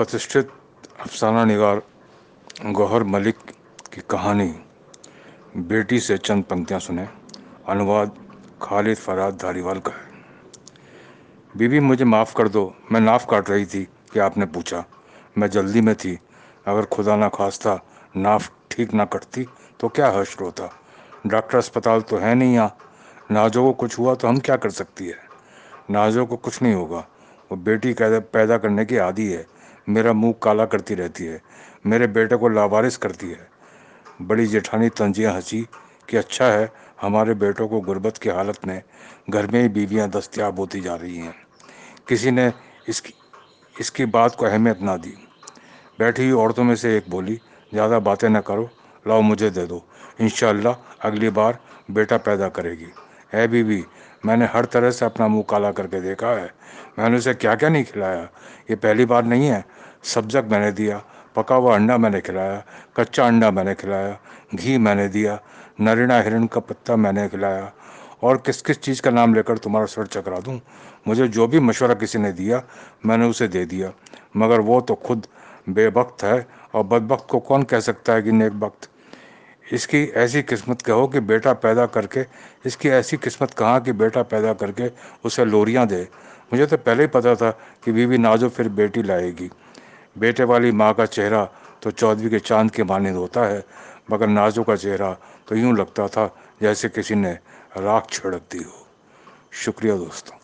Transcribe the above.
प्रतिष्ठित अफसाना निगार गौहर मलिक की कहानी बेटी से चंद पंक्तियाँ सुने अनुवाद खालिद फराद धारीवाल का है बीबी मुझे माफ़ कर दो मैं नाफ काट रही थी कि आपने पूछा मैं जल्दी में थी अगर खुदा ना खास्ता नाफ ठीक ना कटती तो क्या हर्ष होता डॉक्टर अस्पताल तो है नहीं यहाँ नाजो को कुछ हुआ तो हम क्या कर सकती है नाजो को कुछ नहीं होगा वो बेटी पैदा करने की आदि है मेरा मुंह काला करती रहती है मेरे बेटे को लावारिस करती है बड़ी जेठानी तंजिया हंसी कि अच्छा है हमारे बेटों को गुर्बत की हालत में घर में ही बीवियाँ दस्तियाब होती जा रही हैं किसी ने इसकी इसकी बात को अहमियत ना दी बैठी हुई औरतों में से एक बोली ज़्यादा बातें ना करो लाओ मुझे दे दो इन अगली बार बेटा पैदा करेगी है भी मैंने हर तरह से अपना मुंह काला करके देखा है मैंने उसे क्या क्या नहीं खिलाया ये पहली बार नहीं है सब्जक मैंने दिया पका हुआ अंडा मैंने खिलाया कच्चा अंडा मैंने खिलाया घी मैंने दिया नरेणा हिरण का पत्ता मैंने खिलाया और किस किस चीज़ का नाम लेकर तुम्हारा सर चकरा दूँ मुझे जो भी मशवरा किसी ने दिया मैंने उसे दे दिया मगर वो तो खुद बेबक्त है और बदबक को कौन कह सकता है कि नेक वक्त इसकी ऐसी किस्मत कहो कि बेटा पैदा करके इसकी ऐसी किस्मत कहाँ कि बेटा पैदा करके उसे लोरियाँ दे मुझे तो पहले ही पता था कि बीवी नाजो फिर बेटी लाएगी बेटे वाली माँ का चेहरा तो चौधरी के चांद के मानद होता है मगर नाजो का चेहरा तो यूँ लगता था जैसे किसी ने राख छिड़क दी हो शुक्रिया दोस्तों